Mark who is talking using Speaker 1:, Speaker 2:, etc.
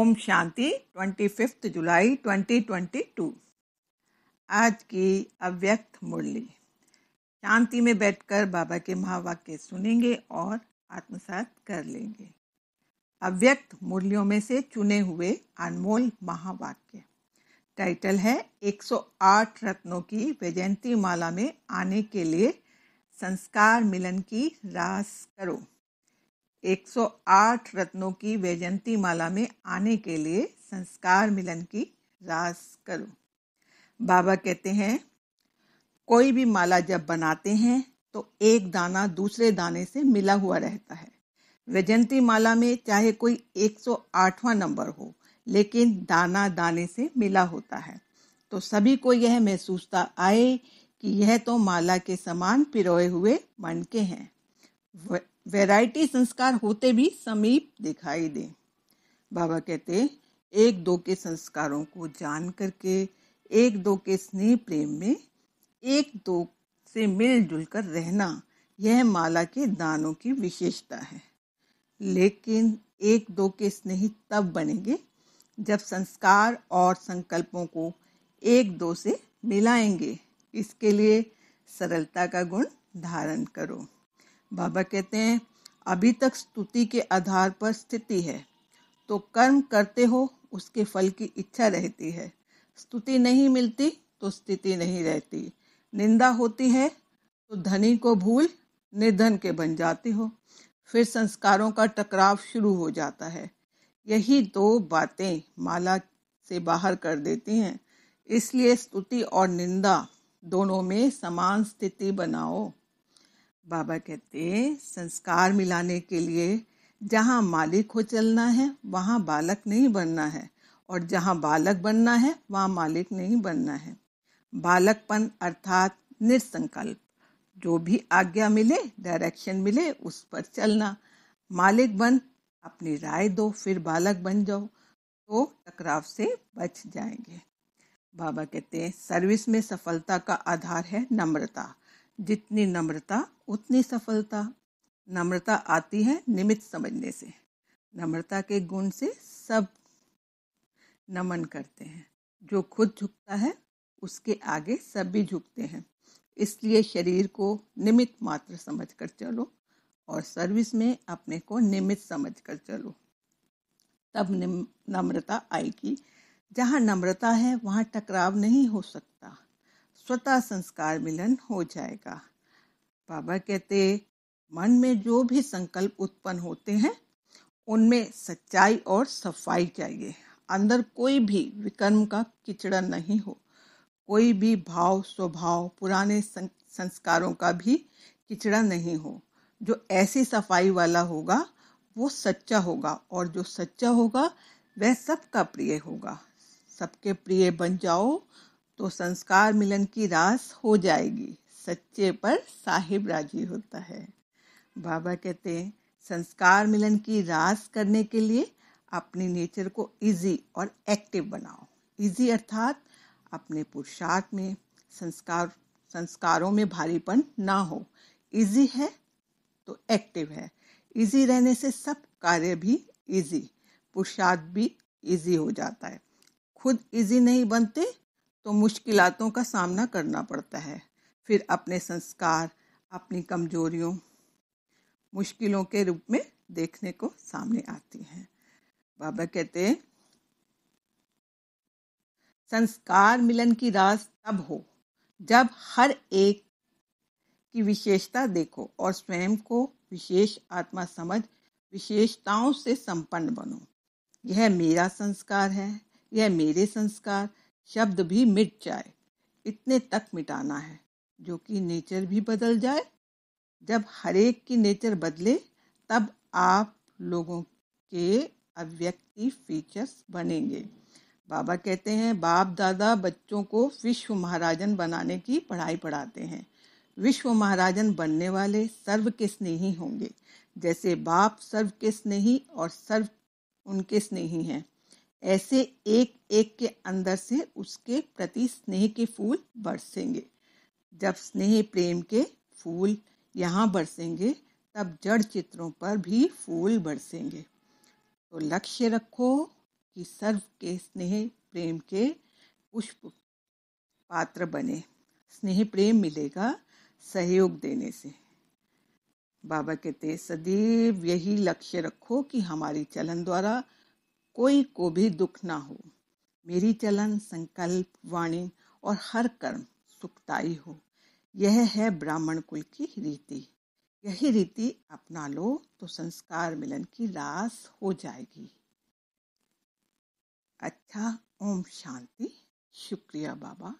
Speaker 1: ओम शांति 25 जुलाई 2022 आज की अव्यक्त मुरली शांति में बैठकर बाबा के महावाक्य सुनेंगे और आत्मसात कर लेंगे अव्यक्त मुरलियों में से चुने हुए अनमोल महावाक्य टाइटल है 108 रत्नों की वैजयंती माला में आने के लिए संस्कार मिलन की रास करो 108 रत्नों की वैजंती माला में आने के लिए संस्कार मिलन की रास करो बाबा कहते हैं कोई भी माला जब बनाते हैं तो एक दाना दूसरे दाने से मिला हुआ रहता है वैजंती माला में चाहे कोई 108वां नंबर हो लेकिन दाना दाने से मिला होता है तो सभी को यह महसूसता आए कि यह तो माला के समान पिरोए हुए मन के हैं वैरायटी संस्कार होते भी समीप दिखाई दे बाबा कहते एक दो के संस्कारों को जान करके एक दो के स्नेह प्रेम में एक दो से मिलजुल कर रहना यह माला के दानों की विशेषता है लेकिन एक दो के स्नेह तब बनेंगे जब संस्कार और संकल्पों को एक दो से मिलाएंगे इसके लिए सरलता का गुण धारण करो बाबा कहते हैं अभी तक स्तुति के आधार पर स्थिति है तो कर्म करते हो उसके फल की इच्छा रहती है स्तुति नहीं मिलती तो स्थिति नहीं रहती निंदा होती है तो धनी को भूल निर्धन के बन जाती हो फिर संस्कारों का टकराव शुरू हो जाता है यही दो बातें माला से बाहर कर देती हैं इसलिए स्तुति और निंदा दोनों में समान स्थिति बनाओ बाबा कहते हैं संस्कार मिलाने के लिए जहाँ मालिक को चलना है वहाँ बालक नहीं बनना है और जहाँ बालक बनना है वहाँ मालिक नहीं बनना है बालकपन अर्थात निसंकल्प जो भी आज्ञा मिले डायरेक्शन मिले उस पर चलना मालिक बन अपनी राय दो फिर बालक बन जाओ तो टकराव से बच जाएंगे बाबा कहते हैं सर्विस में सफलता का आधार है नम्रता जितनी नम्रता उतनी सफलता नम्रता आती है निमित्त समझने से नम्रता के गुण से सब नमन करते हैं जो खुद झुकता है उसके आगे सब भी झुकते हैं इसलिए शरीर को निमित मात्र समझ कर चलो और सर्विस में अपने को निमित समझ कर चलो तब नम्रता आएगी जहाँ नम्रता है वहाँ टकराव नहीं हो सकता स्वतः संस्कार मिलन हो जाएगा बाबा कहते मन में जो भी संकल्प उत्पन्न होते हैं उनमें सच्चाई और सफाई चाहिए अंदर कोई भी विकर्म का किचड़ा नहीं हो कोई भी भाव स्वभाव पुराने संस्कारों का भी किचड़ा नहीं हो जो ऐसी सफाई वाला होगा वो सच्चा होगा और जो सच्चा होगा वह सबका प्रिय होगा सबके प्रिय बन जाओ तो संस्कार मिलन की रास हो जाएगी सच्चे पर साहिब राजी होता है बाबा कहते हैं संस्कार मिलन की रास करने के लिए अपने नेचर को इजी और एक्टिव बनाओ इजी अर्थात अपने पुरुषार्थ में संस्कार संस्कारों में भारीपन ना हो इजी है तो एक्टिव है इजी रहने से सब कार्य भी इजी पुरुषार्थ भी इजी हो जाता है खुद इजी नहीं बनते तो मुश्किलों का सामना करना पड़ता है फिर अपने संस्कार अपनी कमजोरियों मुश्किलों के रूप में देखने को सामने आती हैं बाबा कहते हैं संस्कार मिलन की रास तब हो जब हर एक की विशेषता देखो और स्वयं को विशेष आत्मा समझ विशेषताओं से संपन्न बनो यह मेरा संस्कार है यह मेरे संस्कार शब्द भी मिट जाए इतने तक मिटाना है जो कि नेचर भी बदल जाए जब हरेक की नेचर बदले तब आप लोगों के अव्यक्ति फीचर्स बनेंगे बाबा कहते हैं बाप दादा बच्चों को विश्व महाराजन बनाने की पढ़ाई पढ़ाते हैं विश्व महाराजन बनने वाले सर्व के स्नेही होंगे जैसे बाप सर्व के स्नेही और सर्व उनके स्नेही हैं ऐसे एक एक के अंदर से उसके प्रति स्नेह के फूल बरसेंगे जब स्नेह प्रेम के फूल यहाँ बरसेंगे तब जड़ चित्रों पर भी फूल बरसेंगे तो लक्ष्य रखो कि सर्व के स्नेह प्रेम के पुष्प पात्र बने स्नेह प्रेम मिलेगा सहयोग देने से बाबा कहते सदैव यही लक्ष्य रखो कि हमारी चलन द्वारा कोई को भी दुख ना हो मेरी चलन संकल्प वाणी और हर कर्म सुखदायी हो यह है ब्राह्मण कुल की रीति यही रीति अपना लो तो संस्कार मिलन की रास हो जाएगी अच्छा ओम शांति शुक्रिया बाबा